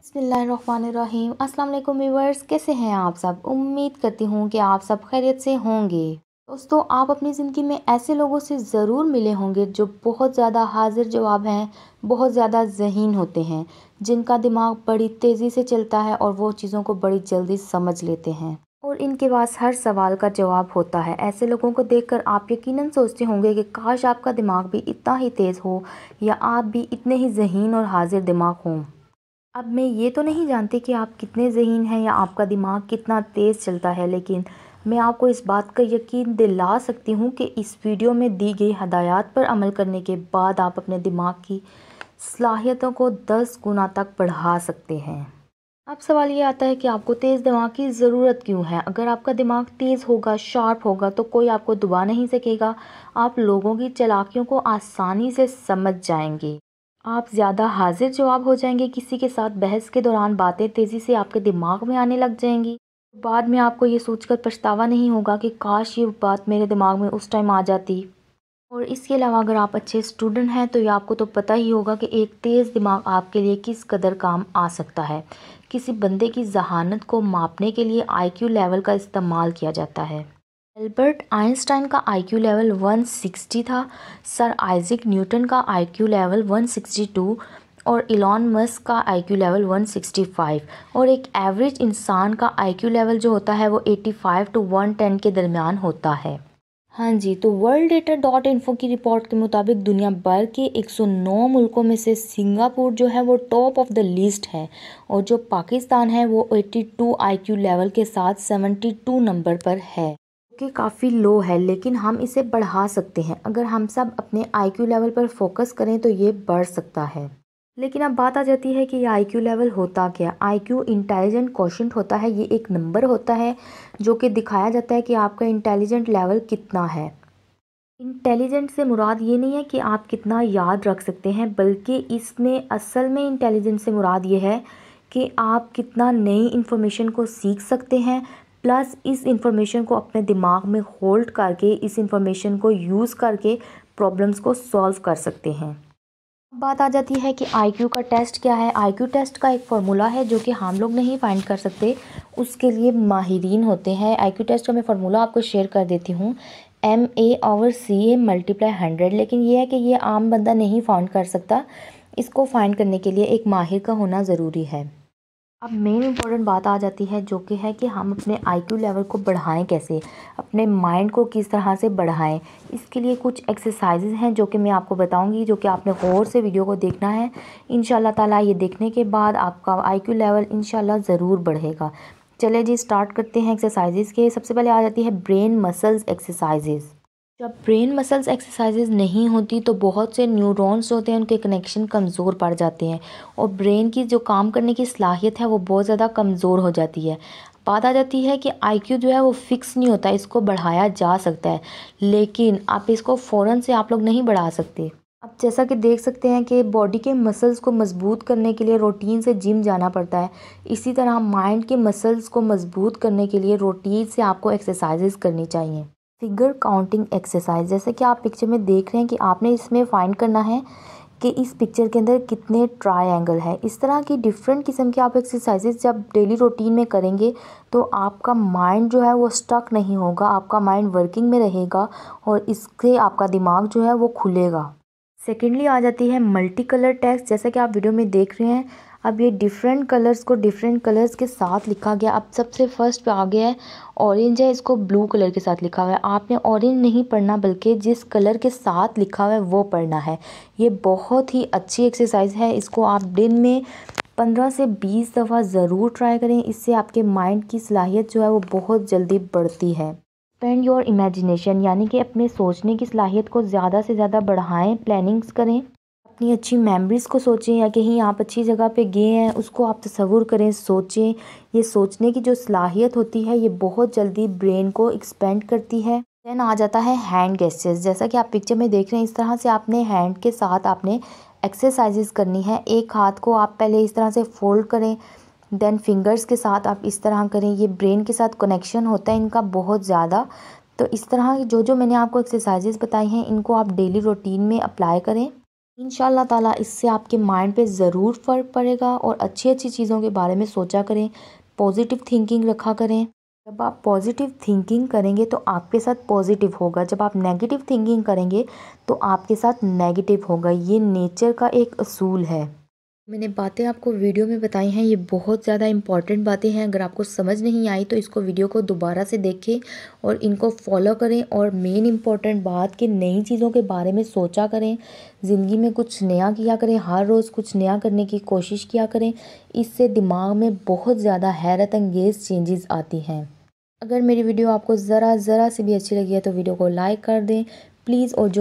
बसमीम अल्लाम व्यूवर्स कैसे हैं आप सब उम्मीद करती हूँ कि आप सब खैरियत से होंगे दोस्तों आप अपनी ज़िंदगी में ऐसे लोगों से ज़रूर मिले होंगे जो बहुत ज़्यादा हाजिर जवाब हैं बहुत ज़्यादा जहीन होते हैं जिनका दिमाग बड़ी तेज़ी से चलता है और वो चीज़ों को बड़ी जल्दी समझ लेते हैं और इनके पास हर सवाल का जवाब होता है ऐसे लोगों को देखकर आप यकीनन सोचते होंगे कि काश आपका दिमाग भी इतना ही तेज़ हो या आप भी इतने ही जहीन और हाजिर दिमाग हों अब मैं ये तो नहीं जानती कि आप कितने जहीन हैं या आपका दिमाग कितना तेज़ चलता है लेकिन मैं आपको इस बात का यकीन दिला सकती हूँ कि इस वीडियो में दी गई हदायत पर अमल करने के बाद आप अपने दिमाग की सलाहियतों को दस गुना तक बढ़ा सकते हैं अब सवाल ये आता है कि आपको तेज़ दिमाग की ज़रूरत क्यों है अगर आपका दिमाग तेज़ होगा शार्प होगा तो कोई आपको दुबा नहीं सकेगा आप लोगों की चलाकियों को आसानी से समझ जाएंगे आप ज़्यादा हाजिर जवाब हो जाएंगे किसी के साथ बहस के दौरान बातें तेज़ी से आपके दिमाग में आने लग जाएंगी बाद में आपको ये सोचकर पछतावा नहीं होगा कि काश ये बात मेरे दिमाग में उस टाइम आ जाती और इसके अलावा अगर आप अच्छे स्टूडेंट हैं तो ये आपको तो पता ही होगा कि एक तेज़ दिमाग आपके लिए किस कदर काम आ सकता है किसी बंदे की जहानत को मापने के लिए आईक्यू लेवल का इस्तेमाल किया जाता है एल्बर्ट आइंस्टाइन का आईक्यू लेवल 160 था सर आइजिक न्यूटन का आईक्यू लेवल 162 और इलॉन मस्क का आईक्यू लेवल 165 और एक एवरेज इंसान का आईक्यू लेवल जो होता है वो 85 टू 110 के दरमियान होता है हाँ जी तो वर्ल्ड डेटा डॉट इन्फो की रिपोर्ट के मुताबिक दुनिया भर के 109 मुल्कों में से सिंगापुर जो है वो टॉप ऑफ द लिस्ट है और जो पाकिस्तान है वो 82 आईक्यू लेवल के साथ 72 नंबर पर है कि काफ़ी लो है लेकिन हम इसे बढ़ा सकते हैं अगर हम सब अपने आईक्यू लेवल पर फोकस करें तो ये बढ़ सकता है लेकिन अब बात आ जाती है कि ये आई क्यू लेवल होता क्या आई क्यू इंटेलिजेंट क्वेश्चन होता है ये एक नंबर होता है जो कि दिखाया जाता है कि आपका इंटेलिजेंट लेवल कितना है इंटेलिजेंट से मुराद ये नहीं है कि आप कितना याद रख सकते हैं बल्कि इसमें असल में इंटेलिजेंट से मुराद ये है कि आप कितना नई इन्फॉर्मेशन को सीख सकते हैं प्लस इस इंफॉर्मेशन को अपने दिमाग में होल्ड करके इस इंफॉर्मेशन को यूज़ करके प्रॉब्लम्स को सॉल्व कर सकते हैं बात आ जाती है कि आईक्यू का टेस्ट क्या है आईक्यू टेस्ट का एक फार्मूला है जो कि हम लोग नहीं फाइंड कर सकते उसके लिए माहरीन होते हैं आईक्यू टेस्ट का मैं फार्मूला आपको शेयर कर देती हूँ एम ए और सी ए मल्टीप्लाई हंड्रेड लेकिन यह है कि ये आम बंदा नहीं फाउंड कर सकता इसको फाइंड करने के लिए एक माहिर का होना ज़रूरी है अब मेन इंपॉर्टेंट बात आ जाती है जो कि है कि हम अपने आईक्यू लेवल को बढ़ाएं कैसे अपने माइंड को किस तरह से बढ़ाएं इसके लिए कुछ एक्सरसाइजेज हैं जो कि मैं आपको बताऊंगी जो कि आपने गौर से वीडियो को देखना है इन ताला ये देखने के बाद आपका आईक्यू लेवल इन ज़रूर बढ़ेगा चले जी स्टार्ट करते हैं एक्सरसाइजेज़ के सबसे पहले आ जाती है ब्रेन मसल्स एक्सरसाइजेज़ जब ब्रेन मसल्स एक्सरसाइजेज नहीं होती तो बहुत से न्यूरॉन्स होते हैं उनके कनेक्शन कमज़ोर पड़ जाते हैं और ब्रेन की जो काम करने की सलाहियत है वो बहुत ज़्यादा कमज़ोर हो जाती है बात आ जाती है कि आईक्यू जो है वो फ़िक्स नहीं होता इसको बढ़ाया जा सकता है लेकिन आप इसको फ़ौर से आप लोग नहीं बढ़ा सकते अब जैसा कि देख सकते हैं कि बॉडी के मसल्स को मजबूत करने के लिए रोटीन से जिम जाना पड़ता है इसी तरह माइंड के मसल्स को मजबूत करने के लिए रोटीन से आपको एक्सरसाइजेज करनी चाहिए फिगर काउंटिंग एक्सरसाइज जैसे कि आप पिक्चर में देख रहे हैं कि आपने इसमें फाइंड करना है कि इस पिक्चर के अंदर कितने ट्रायंगल है इस तरह की डिफरेंट किस्म की आप एक्सरसाइजेज जब डेली रूटीन में करेंगे तो आपका माइंड जो है वो स्टक नहीं होगा आपका माइंड वर्किंग में रहेगा और इससे आपका दिमाग जो है वो खुलेगा सेकेंडली आ जाती है मल्टी कलर टेक्स्ट जैसा कि आप वीडियो में देख रहे हैं अब ये डिफरेंट कलर्स को डिफरेंट कलर्स के साथ लिखा गया अब सबसे फर्स्ट पे आ गया है ऑरेंज है इसको ब्लू कलर के साथ लिखा हुआ है आपने ऑरेंज नहीं पढ़ना बल्कि जिस कलर के साथ लिखा हुआ है वो पढ़ना है ये बहुत ही अच्छी एक्सरसाइज है इसको आप दिन में पंद्रह से बीस दफ़ा ज़रूर ट्राई करें इससे आपके माइंड की सलाहियत जो है वो बहुत जल्दी बढ़ती है स्पेंड योर इमेजिनेशन यानी कि अपने सोचने की सलाहियत को ज़्यादा से ज़्यादा बढ़ाएं प्लानिंग्स करें अपनी अच्छी मेमोरीज़ को सोचें या कहीं आप अच्छी जगह पे गए हैं उसको आप तस्वूर करें सोचें ये सोचने की जो सलाहियत होती है ये बहुत जल्दी ब्रेन को एक्सपेंड करती है दैन आ जाता है हैंड गेस्टर्स जैसा कि आप पिक्चर में देख रहे हैं इस तरह से आपने हैंड के साथ आपने एक्सरसाइजेस करनी है एक हाथ को आप पहले इस तरह से फोल्ड करें देन फिंगर्स के साथ आप इस तरह करें ये ब्रेन के साथ कनेक्शन होता है इनका बहुत ज़्यादा तो इस तरह की जो जो मैंने आपको एक्सरसाइजेस बताई हैं इनको आप डेली रूटीन में अप्लाई करें इन ताला इससे आपके माइंड पे ज़रूर फ़र्क पड़ेगा और अच्छी अच्छी चीज़ों के बारे में सोचा करें पॉजिटिव थिंकिंग रखा करें जब आप पॉजिटिव थिंकिंग करेंगे तो आपके साथ पॉजिटिव होगा जब आप नेगेटिव थिंकिंग करेंगे तो आपके साथ नेगेटिव होगा ये नेचर का एक असूल है मैंने बातें आपको वीडियो में बताई हैं ये बहुत ज़्यादा इंपॉर्टेंट बातें हैं अगर आपको समझ नहीं आई तो इसको वीडियो को दोबारा से देखें और इनको फॉलो करें और मेन इंपॉर्टेंट बात कि नई चीज़ों के बारे में सोचा करें ज़िंदगी में कुछ नया किया करें हर रोज़ कुछ नया करने की कोशिश किया करें इससे दिमाग में बहुत ज़्यादा हैरत अंगेज़ चेंजेस आती हैं अगर मेरी वीडियो आपको ज़रा ज़रा से भी अच्छी लगी है तो वीडियो को लाइक कर दें प्लीज़ और जो